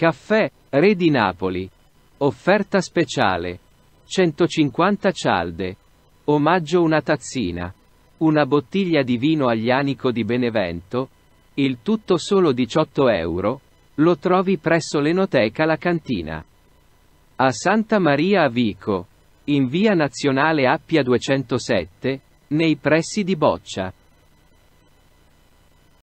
Caffè, Re di Napoli. Offerta speciale. 150 cialde. Omaggio una tazzina. Una bottiglia di vino aglianico di Benevento. Il tutto solo 18 euro. Lo trovi presso l'Enoteca La Cantina. A Santa Maria Avico. In via nazionale Appia 207, nei pressi di Boccia.